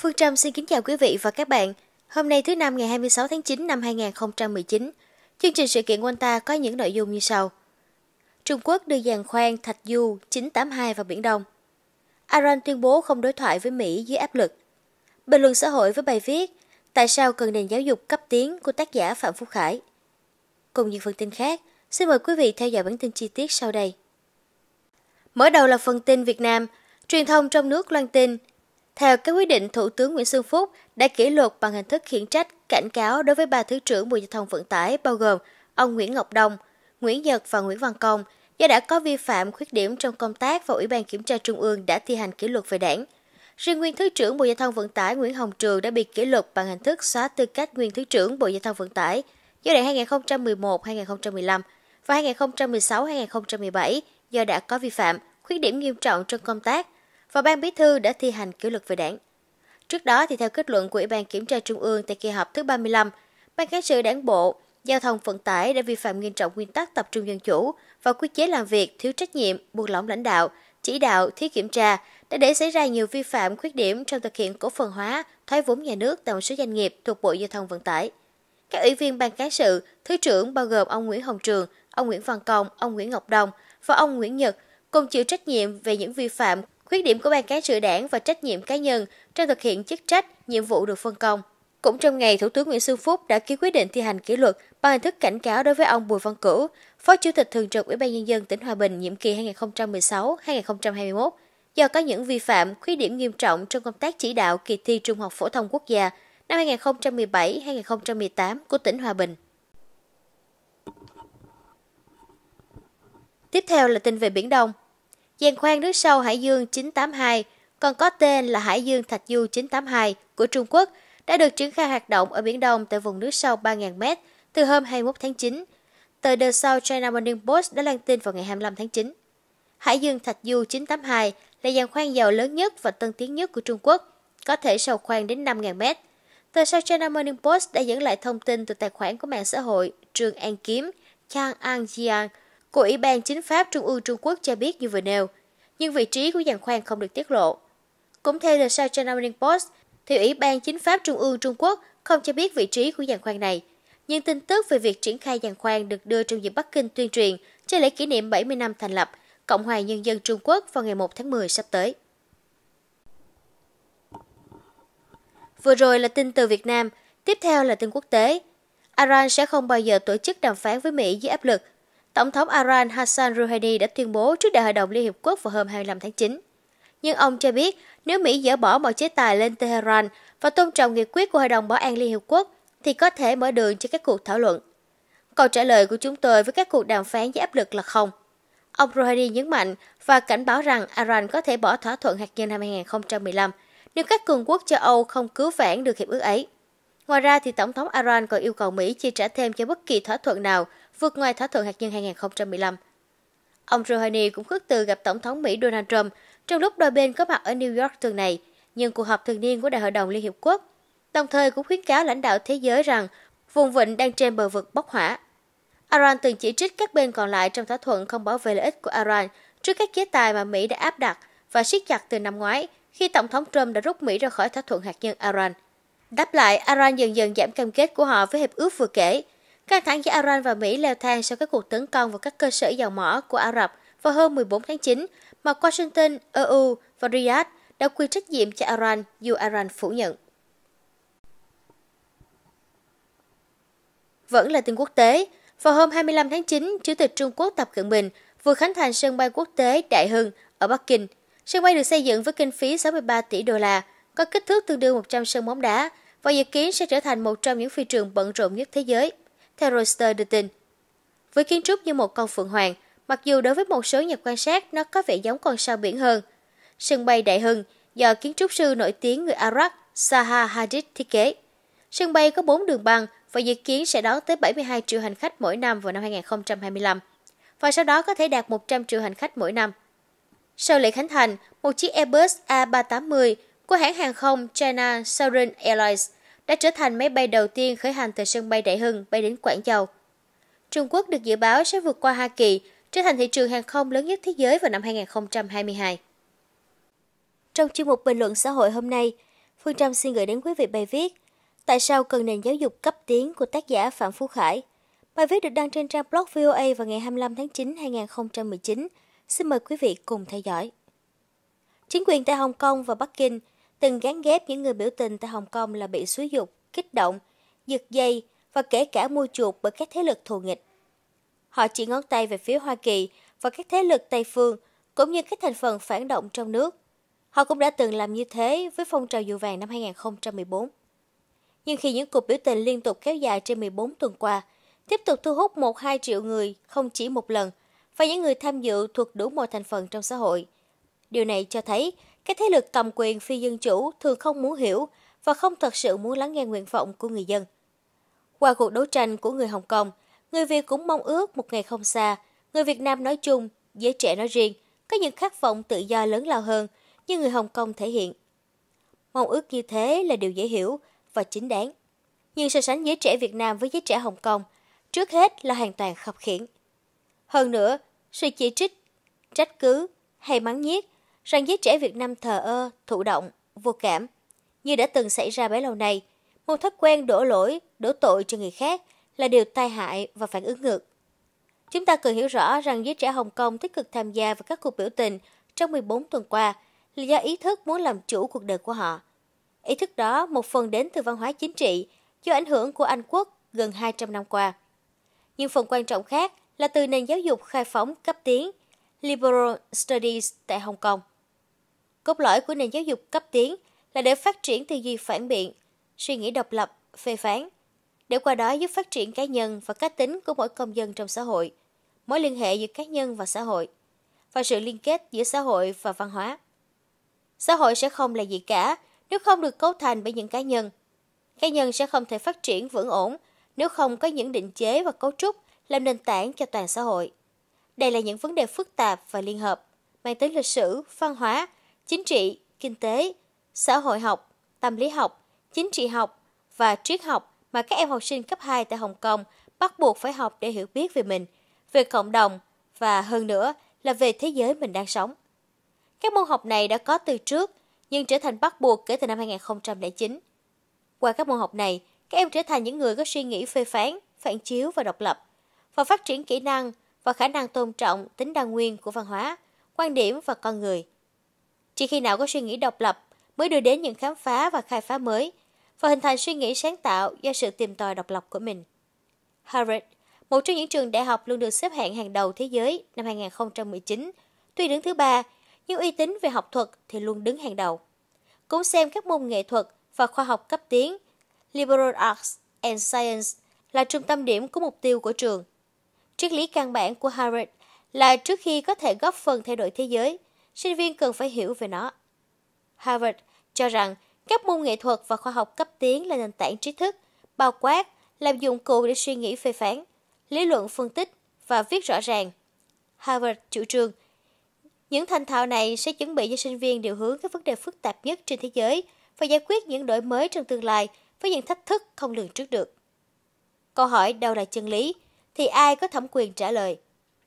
Phương Trâm xin kính chào quý vị và các bạn. Hôm nay thứ năm ngày 26 tháng 9 năm 2019, chương trình sự kiện quanh có những nội dung như sau. Trung Quốc đưa giàn khoan Thạch Du 982 vào Biển Đông. Iran tuyên bố không đối thoại với Mỹ dưới áp lực. Bình luận xã hội với bài viết Tại sao cần nền giáo dục cấp tiến của tác giả Phạm Phúc Khải. Cùng những phần tin khác, xin mời quý vị theo dõi bản tin chi tiết sau đây. Mở đầu là phần tin Việt Nam, truyền thông trong nước loan tin – theo các quyết định, Thủ tướng Nguyễn Xuân Phúc đã kỷ luật bằng hình thức khiển trách cảnh cáo đối với ba thứ trưởng Bộ Giao thông Vận tải bao gồm ông Nguyễn Ngọc Đông, Nguyễn Nhật và Nguyễn Văn Công do đã có vi phạm khuyết điểm trong công tác và Ủy ban Kiểm tra Trung ương đã thi hành kỷ luật về đảng. Riêng nguyên Thứ trưởng Bộ Giao thông Vận tải Nguyễn Hồng Trường đã bị kỷ luật bằng hình thức xóa tư cách nguyên Thứ trưởng Bộ Giao thông Vận tải giai đoạn 2011-2015 và 2016-2017 do đã có vi phạm, khuyết điểm nghiêm trọng trong công tác và ban bí thư đã thi hành kỷ luật về đảng. Trước đó thì theo kết luận của Ủy ban kiểm tra Trung ương tại kỳ họp thứ 35, Ban cán sự Đảng bộ Giao thông vận tải đã vi phạm nghiêm trọng nguyên tắc tập trung dân chủ và quy chế làm việc thiếu trách nhiệm, buông lỏng lãnh đạo, chỉ đạo, thiếu kiểm tra đã để xảy ra nhiều vi phạm khuyết điểm trong thực hiện cổ phần hóa, thoái vốn nhà nước tại một số doanh nghiệp thuộc Bộ Giao thông Vận tải. Các ủy viên ban cán sự, thứ trưởng bao gồm ông Nguyễn Hồng Trường, ông Nguyễn Văn Công, ông Nguyễn Ngọc Đồng và ông Nguyễn Nhật cùng chịu trách nhiệm về những vi phạm khuyết điểm của ban cán sự đảng và trách nhiệm cá nhân trong thực hiện chức trách, nhiệm vụ được phân công. Cũng trong ngày, Thủ tướng Nguyễn Xuân Phúc đã ký quyết định thi hành kỷ luật bằng hình thức cảnh cáo đối với ông Bùi Văn Cửu, Phó Chủ tịch Thường trực Ủy ban Nhân dân tỉnh Hòa Bình nhiệm kỳ 2016-2021, do có những vi phạm, khuyết điểm nghiêm trọng trong công tác chỉ đạo kỳ thi Trung học Phổ thông Quốc gia năm 2017-2018 của tỉnh Hòa Bình. Tiếp theo là tin về Biển Đông. Giàn khoan nước sâu Hải Dương 982, còn có tên là Hải Dương Thạch Du 982 của Trung Quốc, đã được triển khai hoạt động ở Biển Đông tại vùng nước sâu 3.000m từ hôm 21 tháng 9. Tờ The South China Morning Post đã lan tin vào ngày 25 tháng 9. Hải Dương Thạch Du 982 là giàn khoan dầu lớn nhất và tân tiến nhất của Trung Quốc, có thể sâu khoan đến 5.000m. Tờ South China Morning Post đã dẫn lại thông tin từ tài khoản của mạng xã hội Trường An Kiếm, Chang An Jiang, của Ủy ban Chính pháp Trung ương Trung Quốc cho biết như vừa nêu, nhưng vị trí của giàn khoan không được tiết lộ. Cũng theo The South China Morning Post, thì Ủy ban Chính pháp Trung ương Trung Quốc không cho biết vị trí của giàn khoan này, nhưng tin tức về việc triển khai giàn khoan được đưa trong dịp Bắc Kinh tuyên truyền cho lễ kỷ niệm 70 năm thành lập Cộng hòa Nhân dân Trung Quốc vào ngày 1 tháng 10 sắp tới. Vừa rồi là tin từ Việt Nam, tiếp theo là tin quốc tế. Iran sẽ không bao giờ tổ chức đàm phán với Mỹ dưới áp lực Tổng thống Iran Hassan Rouhani đã tuyên bố trước Đại hội đồng Liên Hiệp Quốc vào hôm 25 tháng 9. Nhưng ông cho biết nếu Mỹ dỡ bỏ mọi chế tài lên Tehran và tôn trọng nghị quyết của Hội đồng Bảo an Liên Hiệp Quốc thì có thể mở đường cho các cuộc thảo luận. Câu trả lời của chúng tôi với các cuộc đàm phán với áp lực là không. Ông Rouhani nhấn mạnh và cảnh báo rằng Iran có thể bỏ thỏa thuận hạt nhân năm 2015 nếu các cường quốc châu Âu không cứu vãn được hiệp ước ấy. Ngoài ra thì Tổng thống Iran còn yêu cầu Mỹ chi trả thêm cho bất kỳ thỏa thuận nào vượt ngoài thỏa thuận hạt nhân 2015. Ông Rouhani cũng khước từ gặp Tổng thống Mỹ Donald Trump trong lúc đôi bên có mặt ở New York tuần này, nhân cuộc họp thường niên của Đại hội đồng Liên Hiệp Quốc, đồng thời cũng khuyến cáo lãnh đạo thế giới rằng vùng vịnh đang trên bờ vực bốc hỏa. Iran từng chỉ trích các bên còn lại trong thỏa thuận không bảo vệ lợi ích của Iran trước các chế tài mà Mỹ đã áp đặt và siết chặt từ năm ngoái khi Tổng thống Trump đã rút Mỹ ra khỏi thỏa thuận hạt nhân Iran. Đáp lại, Iran dần dần giảm cam kết của họ với hiệp ước vừa kể – Căng thẳng giữa Iran và Mỹ leo thang sau các cuộc tấn công vào các cơ sở dầu mỏ của Ả Rập vào hôm 14 tháng 9 mà Washington, EU và Riyadh đã quy trách nhiệm cho Iran dù Iran phủ nhận. Vẫn là tin quốc tế, vào hôm 25 tháng 9, Chủ tịch Trung Quốc Tập Cận Bình vừa khánh thành sân bay quốc tế Đại Hưng ở Bắc Kinh. Sân bay được xây dựng với kinh phí 63 tỷ đô la, có kích thước tương đương 100 sân bóng đá và dự kiến sẽ trở thành một trong những phi trường bận rộn nhất thế giới theo Reuters đưa tin. Với kiến trúc như một con phượng hoàng, mặc dù đối với một số nhà quan sát nó có vẻ giống con sao biển hơn. Sân bay Đại Hưng do kiến trúc sư nổi tiếng người Ả Rắc Saha Hadid thiết kế. Sân bay có 4 đường băng và dự kiến sẽ đón tới 72 triệu hành khách mỗi năm vào năm 2025 và sau đó có thể đạt 100 triệu hành khách mỗi năm. Sau lễ khánh thành, một chiếc Airbus A380 của hãng hàng không China Southern Airlines đã trở thành máy bay đầu tiên khởi hành từ sân bay Đại Hưng bay đến Quảng Châu. Trung Quốc được dự báo sẽ vượt qua Hoa Kỳ, trở thành thị trường hàng không lớn nhất thế giới vào năm 2022. Trong chuyên mục bình luận xã hội hôm nay, Phương Trâm xin gửi đến quý vị bài viết Tại sao cần nền giáo dục cấp tiến của tác giả Phạm Phú Khải. Bài viết được đăng trên trang blog VOA vào ngày 25 tháng 9 năm 2019. Xin mời quý vị cùng theo dõi. Chính quyền tại Hồng Kông và Bắc Kinh – từng gán ghép những người biểu tình tại Hồng Kông là bị xúi dục, kích động, giật dây và kể cả mua chuộc bởi các thế lực thù nghịch. Họ chỉ ngón tay về phía Hoa Kỳ và các thế lực Tây phương cũng như các thành phần phản động trong nước. Họ cũng đã từng làm như thế với phong trào dù vàng năm 2014. Nhưng khi những cuộc biểu tình liên tục kéo dài trên 14 tuần qua, tiếp tục thu hút 1-2 triệu người không chỉ một lần và những người tham dự thuộc đủ mọi thành phần trong xã hội. Điều này cho thấy các thế lực cầm quyền phi dân chủ thường không muốn hiểu và không thật sự muốn lắng nghe nguyện vọng của người dân. Qua cuộc đấu tranh của người Hồng Kông, người Việt cũng mong ước một ngày không xa, người Việt Nam nói chung, giới trẻ nói riêng, có những khát vọng tự do lớn lao hơn như người Hồng Kông thể hiện. Mong ước như thế là điều dễ hiểu và chính đáng. Nhưng so sánh giới trẻ Việt Nam với giới trẻ Hồng Kông, trước hết là hoàn toàn khập khiển. Hơn nữa, sự chỉ trích, trách cứ hay mắng nhiếc rằng giới trẻ Việt Nam thờ ơ, thụ động, vô cảm. Như đã từng xảy ra bấy lâu nay, một thói quen đổ lỗi, đổ tội cho người khác là điều tai hại và phản ứng ngược. Chúng ta cần hiểu rõ rằng giới trẻ Hồng Kông tích cực tham gia vào các cuộc biểu tình trong 14 tuần qua là do ý thức muốn làm chủ cuộc đời của họ. Ý thức đó một phần đến từ văn hóa chính trị do ảnh hưởng của Anh quốc gần 200 năm qua. Nhưng phần quan trọng khác là từ nền giáo dục khai phóng cấp tiến Liberal Studies tại Hồng Kông. Cốt lõi của nền giáo dục cấp tiến là để phát triển tư duy phản biện, suy nghĩ độc lập, phê phán, để qua đó giúp phát triển cá nhân và cá tính của mỗi công dân trong xã hội, mối liên hệ giữa cá nhân và xã hội, và sự liên kết giữa xã hội và văn hóa. Xã hội sẽ không là gì cả nếu không được cấu thành bởi những cá nhân. Cá nhân sẽ không thể phát triển vững ổn nếu không có những định chế và cấu trúc làm nền tảng cho toàn xã hội. Đây là những vấn đề phức tạp và liên hợp, mang tính lịch sử, văn hóa chính trị, kinh tế, xã hội học, tâm lý học, chính trị học và triết học mà các em học sinh cấp 2 tại Hồng Kông bắt buộc phải học để hiểu biết về mình, về cộng đồng và hơn nữa là về thế giới mình đang sống. Các môn học này đã có từ trước nhưng trở thành bắt buộc kể từ năm 2009. Qua các môn học này, các em trở thành những người có suy nghĩ phê phán, phản chiếu và độc lập và phát triển kỹ năng và khả năng tôn trọng tính đa nguyên của văn hóa, quan điểm và con người – chỉ khi nào có suy nghĩ độc lập mới đưa đến những khám phá và khai phá mới và hình thành suy nghĩ sáng tạo do sự tìm tòi độc lập của mình. Harvard, một trong những trường đại học luôn được xếp hạng hàng đầu thế giới năm 2019, tuy đứng thứ ba, nhưng uy tín về học thuật thì luôn đứng hàng đầu. Cũng xem các môn nghệ thuật và khoa học cấp tiến, Liberal Arts and Science là trung tâm điểm của mục tiêu của trường. Triết lý căn bản của Harvard là trước khi có thể góp phần thay đổi thế giới, sinh viên cần phải hiểu về nó. Harvard cho rằng các môn nghệ thuật và khoa học cấp tiến là nền tảng trí thức, bao quát, làm dụng cụ để suy nghĩ phê phán, lý luận phân tích và viết rõ ràng. Harvard chủ trương, những thành thạo này sẽ chuẩn bị cho sinh viên điều hướng các vấn đề phức tạp nhất trên thế giới và giải quyết những đổi mới trong tương lai với những thách thức không lường trước được. Câu hỏi đâu là chân lý thì ai có thẩm quyền trả lời.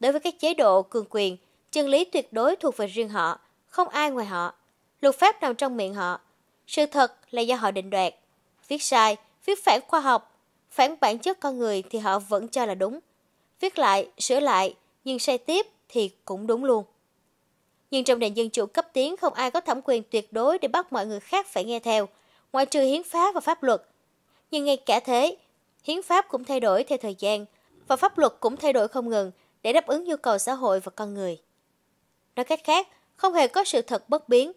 Đối với các chế độ cường quyền, chân lý tuyệt đối thuộc về riêng họ, không ai ngoài họ. Luật pháp nằm trong miệng họ. Sự thật là do họ định đoạt. Viết sai, viết phản khoa học, phản bản chất con người thì họ vẫn cho là đúng. Viết lại, sửa lại, nhưng sai tiếp thì cũng đúng luôn. Nhưng trong nền dân chủ cấp tiến không ai có thẩm quyền tuyệt đối để bắt mọi người khác phải nghe theo, ngoại trừ hiến pháp và pháp luật. Nhưng ngay cả thế, hiến pháp cũng thay đổi theo thời gian và pháp luật cũng thay đổi không ngừng để đáp ứng nhu cầu xã hội và con người. Nói cách khác, không hề có sự thật bất biến.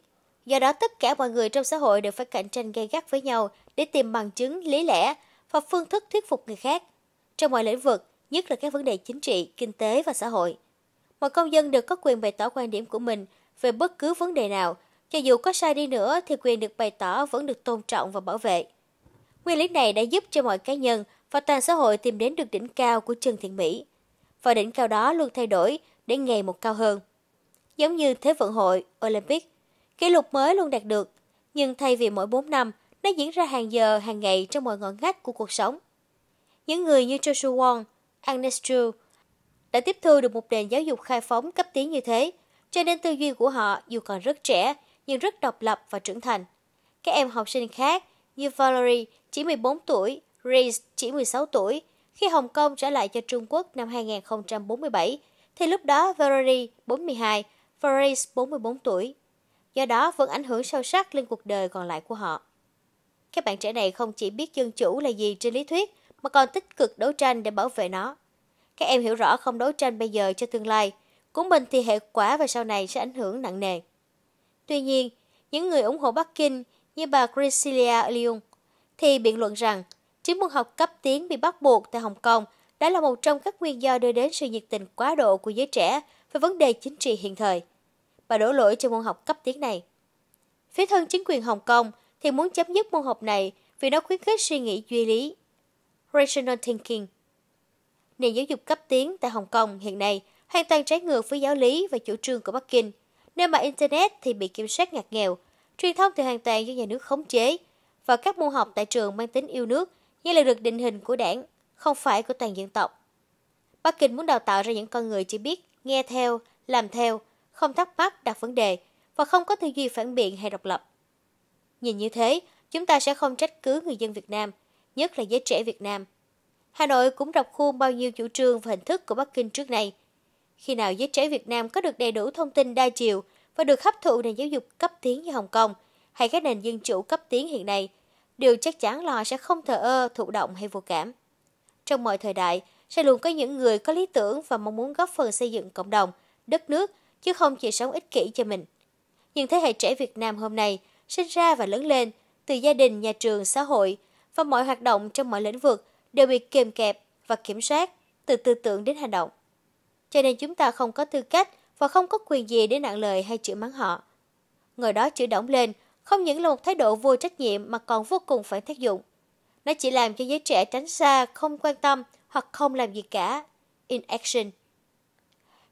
Do đó tất cả mọi người trong xã hội đều phải cạnh tranh gay gắt với nhau để tìm bằng chứng, lý lẽ và phương thức thuyết phục người khác. Trong mọi lĩnh vực, nhất là các vấn đề chính trị, kinh tế và xã hội. Mọi công dân đều có quyền bày tỏ quan điểm của mình về bất cứ vấn đề nào, cho dù có sai đi nữa thì quyền được bày tỏ vẫn được tôn trọng và bảo vệ. Nguyên lý này đã giúp cho mọi cá nhân và toàn xã hội tìm đến được đỉnh cao của Trần Thiện Mỹ. Và đỉnh cao đó luôn thay đổi để ngày một cao hơn giống như Thế vận hội, Olympic. Kỷ lục mới luôn đạt được, nhưng thay vì mỗi 4 năm, nó diễn ra hàng giờ, hàng ngày trong mọi ngọn ngách của cuộc sống. Những người như Joshua Wong, Agnes Drew đã tiếp thu được một nền giáo dục khai phóng cấp tiến như thế, cho nên tư duy của họ dù còn rất trẻ nhưng rất độc lập và trưởng thành. Các em học sinh khác như Valerie chỉ 14 tuổi, Reese chỉ 16 tuổi, khi Hồng Kông trở lại cho Trung Quốc năm 2047, thì lúc đó Valerie 42 Faris 44 tuổi, do đó vẫn ảnh hưởng sâu sắc lên cuộc đời còn lại của họ. Các bạn trẻ này không chỉ biết dân chủ là gì trên lý thuyết mà còn tích cực đấu tranh để bảo vệ nó. Các em hiểu rõ không đấu tranh bây giờ cho tương lai, của mình thì hệ quả và sau này sẽ ảnh hưởng nặng nề. Tuy nhiên, những người ủng hộ Bắc Kinh như bà Priscilla Leung thì biện luận rằng chính môn học cấp tiến bị bắt buộc tại Hồng Kông đã là một trong các nguyên do đưa đến sự nhiệt tình quá độ của giới trẻ về vấn đề chính trị hiện thời và đổ lỗi cho môn học cấp tiến này. Phía thân chính quyền Hồng Kông thì muốn chấm dứt môn học này vì nó khuyến khích suy nghĩ duy lý, rational thinking. Nền giáo dục cấp tiến tại Hồng Kông hiện nay hoàn toàn trái ngược với giáo lý và chủ trương của Bắc Kinh, nơi mà Internet thì bị kiểm soát ngặt nghèo, truyền thông thì hoàn toàn do nhà nước khống chế, và các môn học tại trường mang tính yêu nước như là được định hình của đảng, không phải của toàn dân tộc. Bắc Kinh muốn đào tạo ra những con người chỉ biết nghe theo, làm theo không thắc mắc đặt vấn đề và không có tư duy phản biện hay độc lập. Nhìn như thế, chúng ta sẽ không trách cứ người dân Việt Nam, nhất là giới trẻ Việt Nam. Hà Nội cũng rập khuôn bao nhiêu chủ trương và hình thức của Bắc Kinh trước nay. Khi nào giới trẻ Việt Nam có được đầy đủ thông tin đa chiều và được hấp thụ nền giáo dục cấp tiến như Hồng Kông hay các nền dân chủ cấp tiến hiện nay, điều chắc chắn là sẽ không thờ ơ, thụ động hay vô cảm. Trong mọi thời đại, sẽ luôn có những người có lý tưởng và mong muốn góp phần xây dựng cộng đồng, đất nước chứ không chỉ sống ích kỷ cho mình. Nhưng thế hệ trẻ Việt Nam hôm nay sinh ra và lớn lên từ gia đình, nhà trường, xã hội và mọi hoạt động trong mọi lĩnh vực đều bị kềm kẹp và kiểm soát từ tư tưởng đến hành động. Cho nên chúng ta không có tư cách và không có quyền gì để nặng lời hay chửi mắng họ. Ngồi đó chửi động lên không những là một thái độ vô trách nhiệm mà còn vô cùng phản tác dụng. Nó chỉ làm cho giới trẻ tránh xa, không quan tâm hoặc không làm gì cả. In action.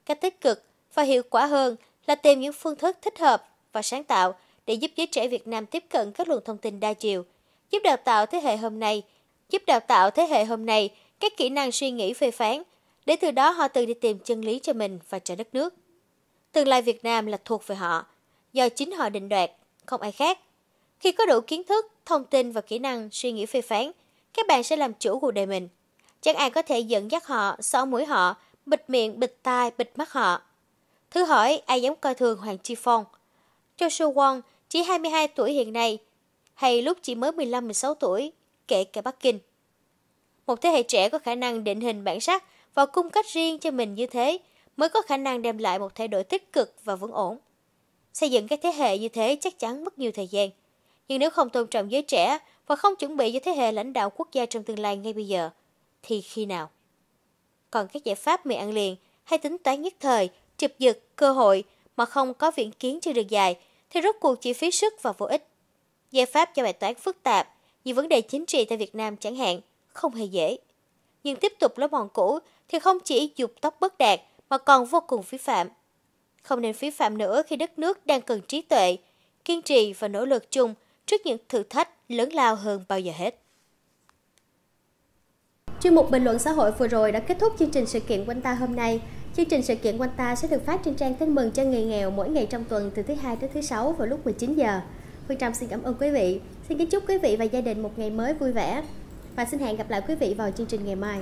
Cách tích cực và hiệu quả hơn là tìm những phương thức thích hợp và sáng tạo để giúp giới trẻ Việt Nam tiếp cận các luồng thông tin đa chiều, giúp đào tạo thế hệ hôm nay, giúp đào tạo thế hệ hôm nay các kỹ năng suy nghĩ phê phán, để từ đó họ tự đi tìm chân lý cho mình và cho đất nước. Tương lai Việt Nam là thuộc về họ, do chính họ định đoạt, không ai khác. Khi có đủ kiến thức, thông tin và kỹ năng suy nghĩ phê phán, các bạn sẽ làm chủ cuộc đời mình. Chẳng ai có thể dẫn dắt họ, xỏ mũi họ, bịt miệng, bịt tai, bịt mắt họ. Thứ hỏi ai dám coi thường Hoàng Chi Phong? Joshua Wong chỉ 22 tuổi hiện nay, hay lúc chỉ mới 15-16 tuổi, kể cả Bắc Kinh. Một thế hệ trẻ có khả năng định hình bản sắc và cung cách riêng cho mình như thế mới có khả năng đem lại một thay đổi tích cực và vững ổn. Xây dựng các thế hệ như thế chắc chắn mất nhiều thời gian. Nhưng nếu không tôn trọng giới trẻ và không chuẩn bị cho thế hệ lãnh đạo quốc gia trong tương lai ngay bây giờ, thì khi nào? Còn các giải pháp mì ăn liền hay tính toán nhất thời chụp giật, cơ hội mà không có viễn kiến chưa được dài thì rốt cuộc chỉ phí sức và vô ích. Giải pháp cho bài toán phức tạp như vấn đề chính trị tại Việt Nam chẳng hạn không hề dễ. Nhưng tiếp tục lối mòn cũ thì không chỉ dục tóc bất đạt mà còn vô cùng phí phạm. Không nên phí phạm nữa khi đất nước đang cần trí tuệ, kiên trì và nỗ lực chung trước những thử thách lớn lao hơn bao giờ hết. Chuyên mục bình luận xã hội vừa rồi đã kết thúc chương trình sự kiện quanh ta hôm nay. Chương trình sự kiện quanh ta sẽ được phát trên trang tin mừng cho người nghèo mỗi ngày trong tuần từ thứ hai đến thứ sáu vào lúc 19 giờ. Phương Trâm xin cảm ơn quý vị. Xin kính chúc quý vị và gia đình một ngày mới vui vẻ. Và xin hẹn gặp lại quý vị vào chương trình ngày mai.